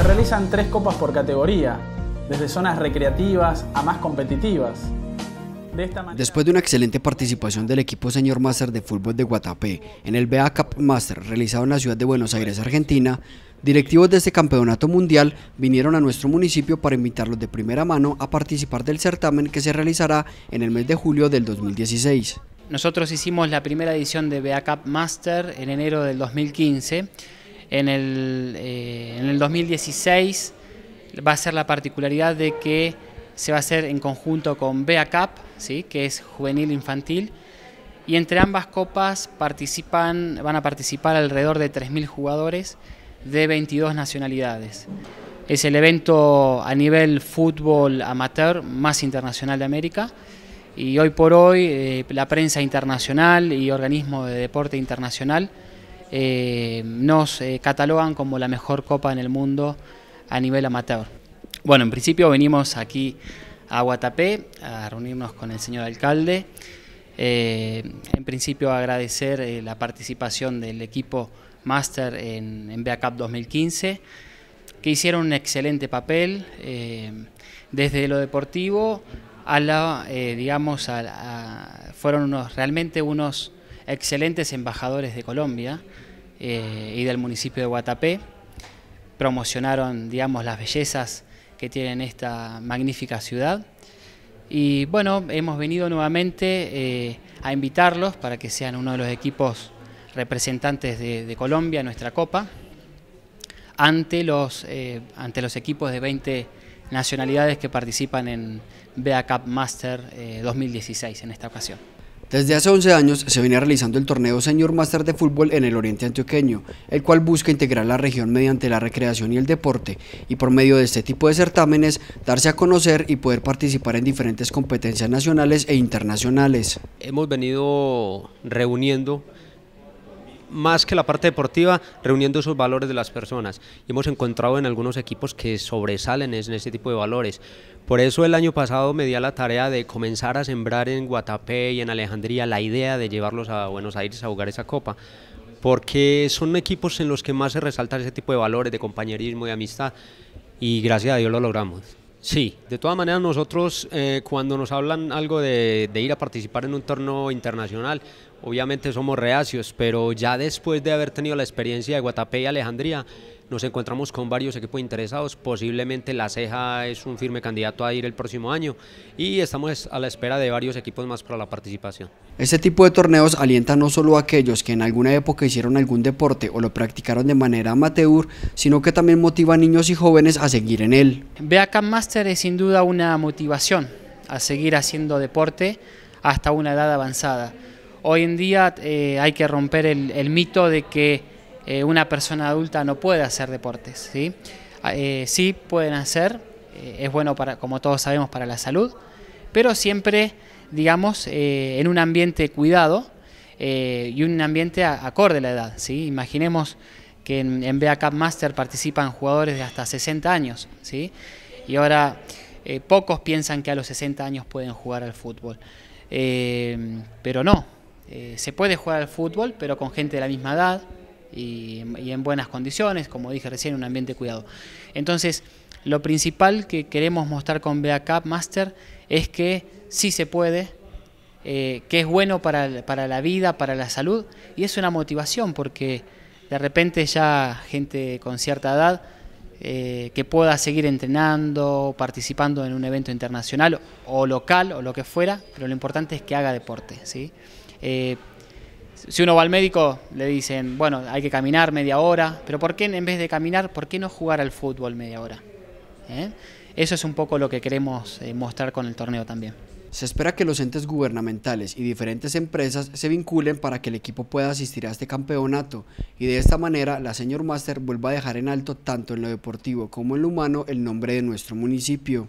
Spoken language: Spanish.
Se realizan tres copas por categoría, desde zonas recreativas a más competitivas. Después de una excelente participación del equipo señor Master de fútbol de Guatapé en el BA Cup Master realizado en la ciudad de Buenos Aires, Argentina, directivos de este campeonato mundial vinieron a nuestro municipio para invitarlos de primera mano a participar del certamen que se realizará en el mes de julio del 2016. Nosotros hicimos la primera edición de BA Cup Master en enero del 2015 en el, 2016 eh, va a ser la particularidad de que se va a hacer en conjunto con BEACAP, ¿sí? que es juvenil infantil, y entre ambas copas participan, van a participar alrededor de 3.000 jugadores de 22 nacionalidades. Es el evento a nivel fútbol amateur más internacional de América y hoy por hoy eh, la prensa internacional y organismos de deporte internacional eh, nos eh, catalogan como la mejor copa en el mundo a nivel amateur. Bueno, en principio venimos aquí a Guatapé a reunirnos con el señor alcalde. Eh, en principio agradecer la participación del equipo Master en, en 2015, que hicieron un excelente papel desde lo deportivo a la, digamos, fueron unos, realmente unos excelentes embajadores de Colombia. Eh, y del municipio de Guatapé. Promocionaron, digamos, las bellezas que tiene esta magnífica ciudad. Y bueno, hemos venido nuevamente eh, a invitarlos para que sean uno de los equipos representantes de, Colombia Colombia, nuestra Copa, ante los, eh, ante los equipos de 20 nacionalidades que participan en BEA Cup Master 2016 en esta ocasión. Desde hace 11 años se viene realizando el torneo Senior Master de Fútbol en el Oriente Antioqueño, el cual busca integrar la región mediante la recreación y el deporte, y por medio de este tipo de certámenes darse a conocer y poder participar en diferentes competencias nacionales e internacionales. Hemos venido reuniendo más que la parte deportiva, reuniendo esos valores de las personas. Y hemos encontrado en algunos equipos que sobresalen en ese tipo de valores. Por eso el año pasado me di a la tarea de comenzar a sembrar en Guatapé y en Alejandría la idea de llevarlos a Buenos Aires a jugar esa copa porque son equipos en los que más se resalta ese tipo de valores de compañerismo y amistad y gracias a Dios lo logramos. Sí, de todas maneras nosotros eh, cuando nos hablan algo de, de, ir a participar en un torneo internacional, obviamente somos reacios, pero ya después de haber tenido la experiencia de Guatapé y Alejandría, nos encontramos con varios equipos interesados, posiblemente La Ceja es un firme candidato a ir el próximo año y estamos a la espera de varios equipos más para la participación. Este tipo de torneos alienta no solo a aquellos que en alguna época hicieron algún deporte o lo practicaron de manera amateur, sino que también motiva a niños y jóvenes a seguir en él. Beacam Master es sin duda una motivación a seguir haciendo deporte hasta una edad avanzada. Hoy en día eh, hay que romper el, mito de que eh, una persona adulta no puede hacer deportes. Sí, ah, eh, sí pueden hacer, es bueno para, como todos sabemos, para la salud, pero siempre, digamos, en un ambiente cuidado y un ambiente acorde a la edad. ¿sí? Imaginemos que en, en BA Cup Master participan jugadores de hasta 60 años. ¿sí? Y ahora pocos piensan que a los 60 años pueden jugar al fútbol. pero no, eh, se puede jugar al fútbol, pero con gente de la misma edad y, en buenas condiciones, como dije recién, en un ambiente cuidado. Entonces, lo principal que queremos mostrar con Beacup Master es que sí se puede, eh, que es bueno para, la vida, para la salud, y es una motivación porque de repente ya gente con cierta edad eh, que pueda seguir entrenando, participando en un evento internacional o local o lo que fuera, pero lo importante es que haga deporte, ¿sí? Eh, si uno va al médico, le dicen, bueno, hay que caminar media hora, pero ¿por qué en vez de caminar, por qué no jugar al fútbol media hora? ¿Eh? Eso es un poco lo que queremos eh, mostrar con el torneo también. Se espera que los entes gubernamentales y diferentes empresas se vinculen para que el equipo pueda asistir a este campeonato y de esta manera la señor Master vuelva a dejar en alto tanto en lo deportivo como en lo humano el nombre de nuestro municipio.